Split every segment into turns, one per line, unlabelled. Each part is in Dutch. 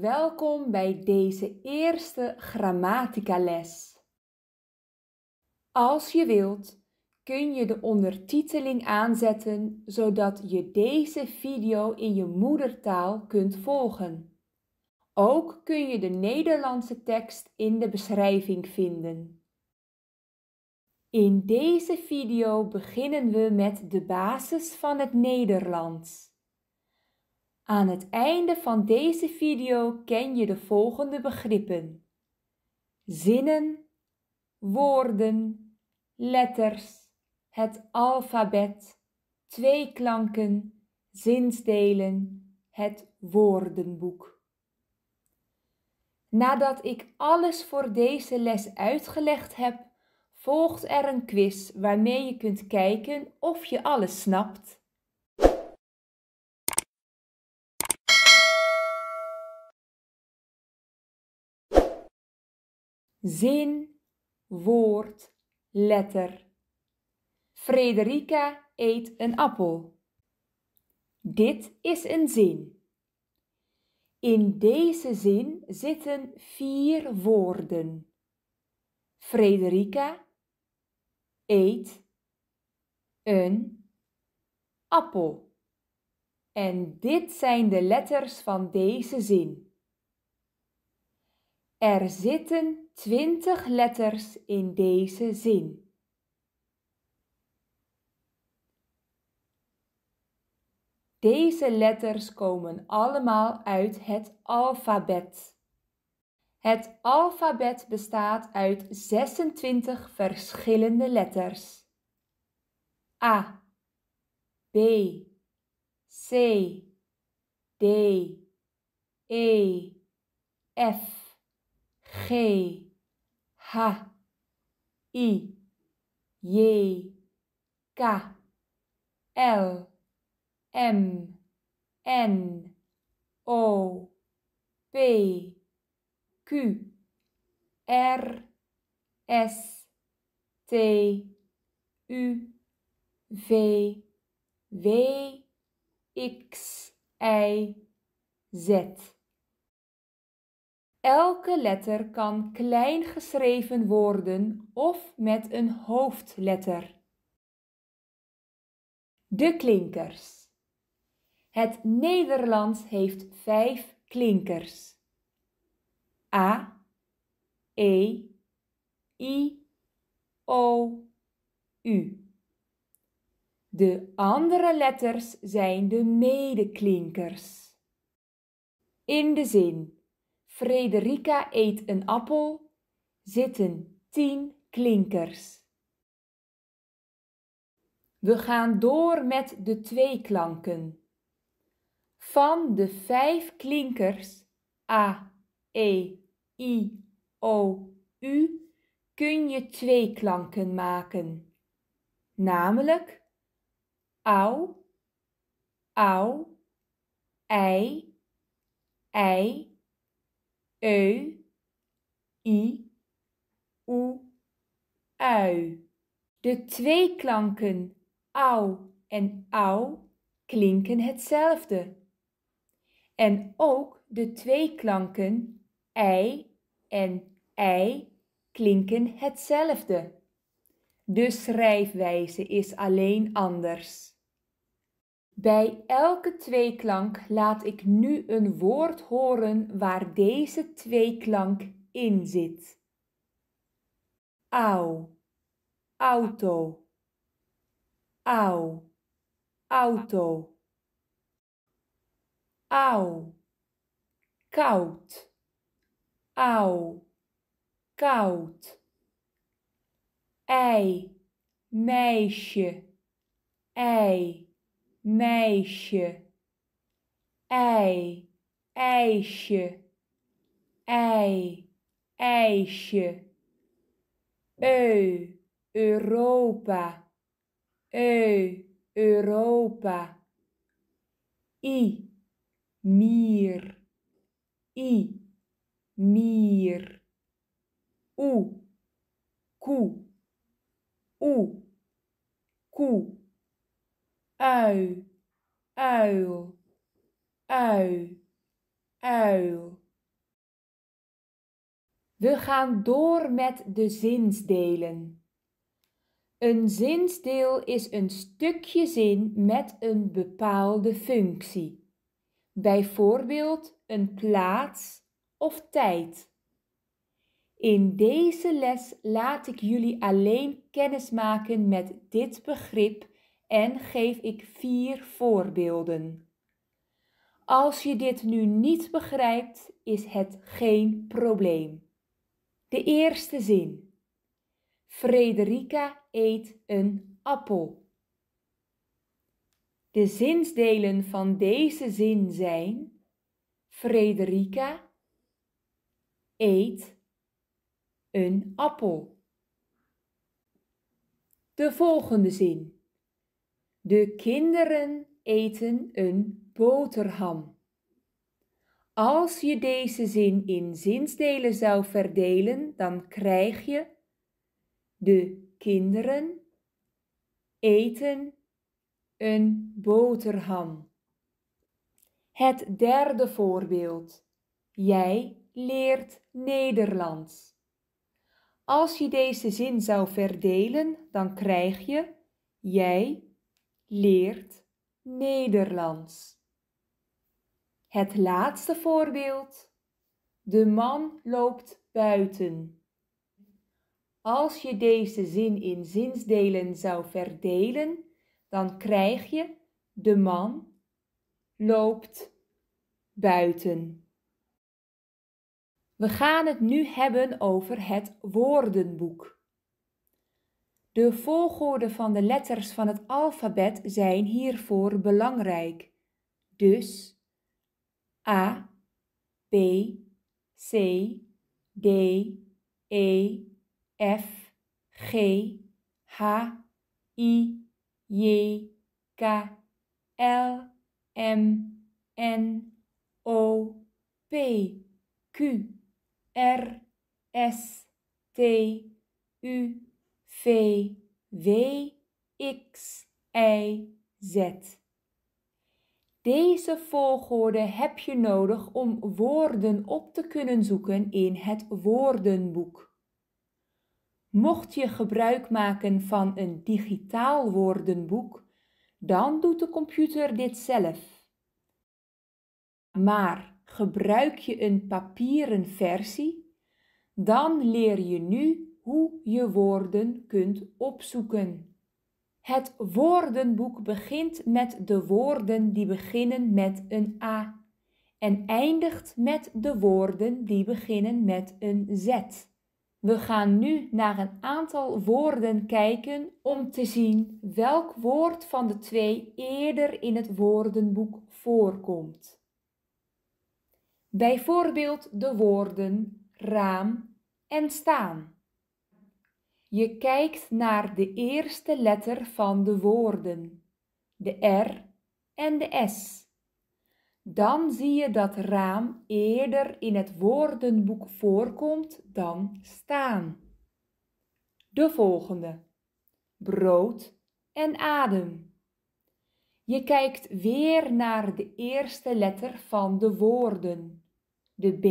Welkom bij deze eerste grammatica les. Als je wilt, kun je de ondertiteling aanzetten zodat je deze video in je moedertaal kunt volgen. Ook kun je de Nederlandse tekst in de beschrijving vinden. In deze video beginnen we met de basis van het Nederlands. Aan het einde van deze video ken je de volgende begrippen. Zinnen, woorden, letters, het alfabet, twee klanken, zinsdelen, het woordenboek. Nadat ik alles voor deze les uitgelegd heb, volgt er een quiz waarmee je kunt kijken of je alles snapt.
zin,
woord, letter. Frederica eet een appel. Dit is een zin. In deze zin zitten vier woorden. Frederica eet een appel. En dit zijn de letters van deze zin. Er zitten twintig letters in deze zin. Deze letters komen allemaal uit het alfabet. Het alfabet bestaat uit 26 verschillende letters. A, B, C, D, E, F. G, H, I, J, K, L, M, N, O, P, Q, R, S, T, U, V, W, X, Y, Z. Elke letter kan klein geschreven worden of met een hoofdletter. De klinkers. Het Nederlands heeft vijf klinkers. A, E, I, O, U. De andere letters zijn de medeklinkers. In de zin Frederica eet een appel, zitten tien klinkers. We gaan door met de twee klanken. Van de vijf klinkers A, E, I, O, U kun je twee klanken maken. Namelijk au, au, ei, ei eu, i, oe, ui. De twee klanken au en au klinken hetzelfde. En ook de twee klanken ei en ei klinken hetzelfde. De schrijfwijze is alleen anders. Bij elke tweeklank laat ik nu een woord horen waar deze tweeklank in zit. Au, auto. Au, auto. Au, koud. Au, koud. Ei, meisje. Ei meisje, ei, ijsje, ei, ijsje, eu, Europa, eu, Europa, i, mier, i, mier, u, ku, u, ku ui, uil, ui, uil. We gaan door met de zinsdelen. Een zinsdeel is een stukje zin met een bepaalde functie. Bijvoorbeeld een plaats of tijd. In deze les laat ik jullie alleen kennismaken met dit begrip en geef ik vier voorbeelden. Als je dit nu niet begrijpt, is het geen probleem. De eerste zin. Frederica eet een appel. De zinsdelen van deze zin zijn Frederica eet een appel. De volgende zin. De kinderen eten een boterham. Als je deze zin in zinsdelen zou verdelen, dan krijg je de kinderen eten een boterham. Het derde voorbeeld. Jij leert Nederlands. Als je deze zin zou verdelen, dan krijg je jij leert Nederlands. Het laatste voorbeeld. De man loopt buiten. Als je deze zin in zinsdelen zou verdelen, dan krijg je de man loopt buiten. We gaan het nu hebben over het woordenboek. De volgorde van de letters van het alfabet zijn hiervoor belangrijk. Dus A, B, C, D, E, F, G, H, I, J, K, L, M, N, O, P, Q, R, S, T, U, V, W, X, Y, Z. Deze volgorde heb je nodig om woorden op te kunnen zoeken in het woordenboek. Mocht je gebruik maken van een digitaal woordenboek, dan doet de computer dit zelf. Maar gebruik je een papieren versie, dan leer je nu hoe je woorden kunt opzoeken. Het woordenboek begint met de woorden die beginnen met een A en eindigt met de woorden die beginnen met een Z. We gaan nu naar een aantal woorden kijken om te zien welk woord van de twee eerder in het woordenboek voorkomt. Bijvoorbeeld de woorden raam en staan. Je kijkt naar de eerste letter van de woorden, de R en de S. Dan zie je dat raam eerder in het woordenboek voorkomt dan staan. De volgende: brood en adem. Je kijkt weer naar de eerste letter van de woorden, de B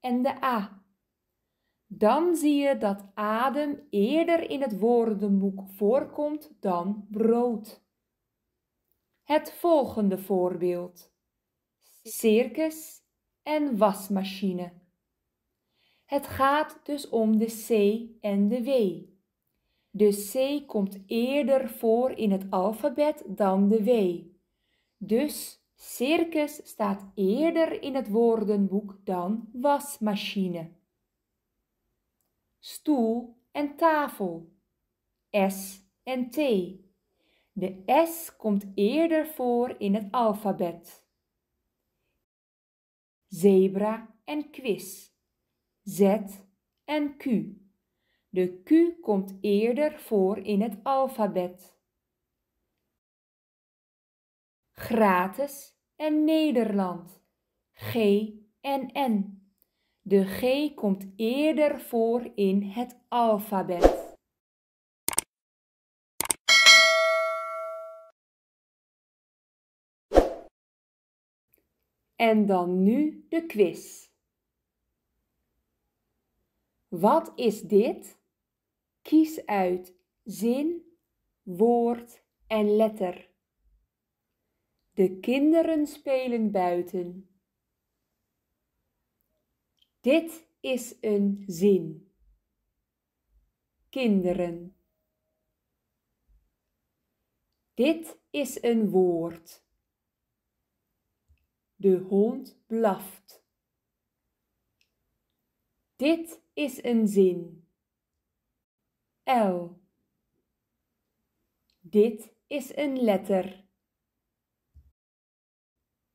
en de A dan zie je dat adem eerder in het woordenboek voorkomt dan brood. Het volgende voorbeeld: circus en wasmachine. Het gaat dus om de C en de W. De C komt eerder voor in het alfabet dan de W. Dus circus staat eerder in het woordenboek dan wasmachine stoel en tafel. S en T. De S komt eerder voor in het alfabet. Zebra en quiz. Z en Q. De Q komt eerder voor in het alfabet. Gratis en Nederland. G en N. De G komt eerder voor in het alfabet.
En dan nu de quiz.
Wat is dit? Kies uit zin, woord en letter. De kinderen spelen buiten. Dit is een zin. Kinderen. Dit is een woord. De hond blaft. Dit is een zin. L. Dit is een letter.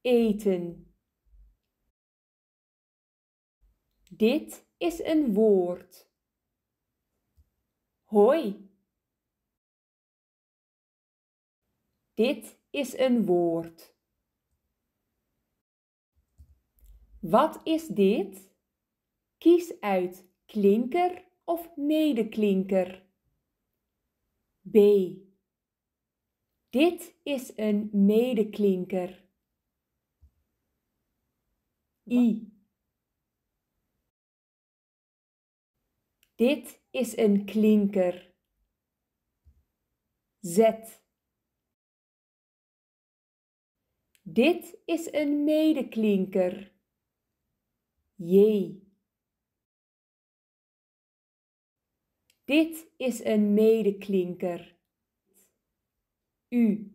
Eten. Dit is een woord. Hoi. Dit is een woord. Wat
is dit? Kies uit klinker of medeklinker. B. Dit is een medeklinker. I.
Dit is een klinker. Zet. Dit is een medeklinker. J.
Dit is een medeklinker. U.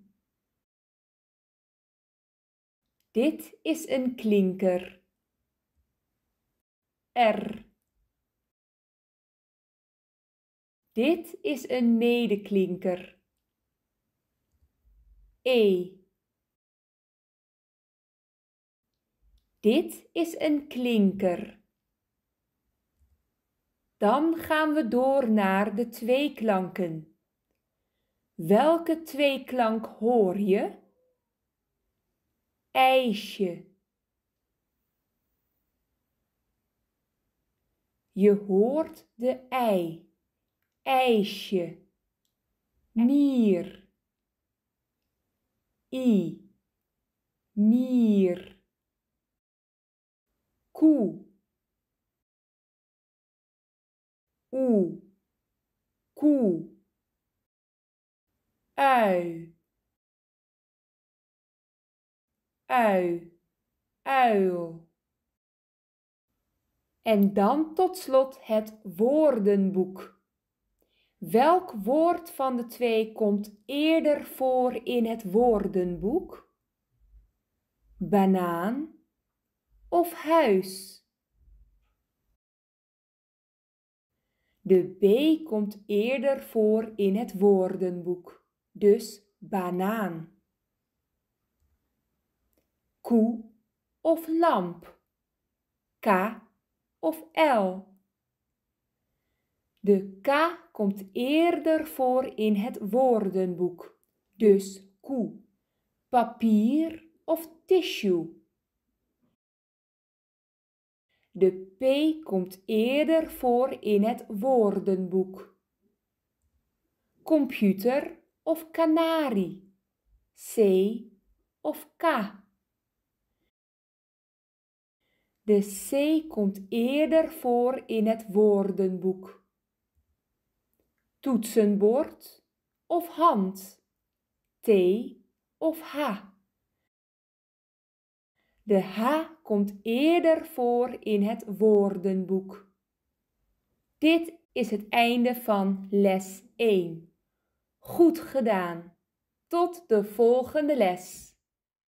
Dit is een klinker. R. Dit is een medeklinker. E. Dit is een
klinker. Dan gaan we door naar de tweeklanken. Welke tweeklank hoor je? IJsje. Je hoort de ei ijsje, mier,
i, mier, koe, u, koe, ui, ui, uil.
En dan tot slot het woordenboek. Welk woord van de twee komt eerder voor in het woordenboek? Banaan of huis? De B komt eerder voor in het woordenboek, dus banaan. Koe of lamp? K of L? De K komt eerder voor in het woordenboek, dus koe, papier of tissue. De P komt eerder voor in het woordenboek. Computer of kanarie. C of K. De C komt eerder voor in het woordenboek toetsenbord of hand, T of H. De H komt eerder voor in het woordenboek. Dit is het einde van
les 1. Goed gedaan. Tot de volgende les.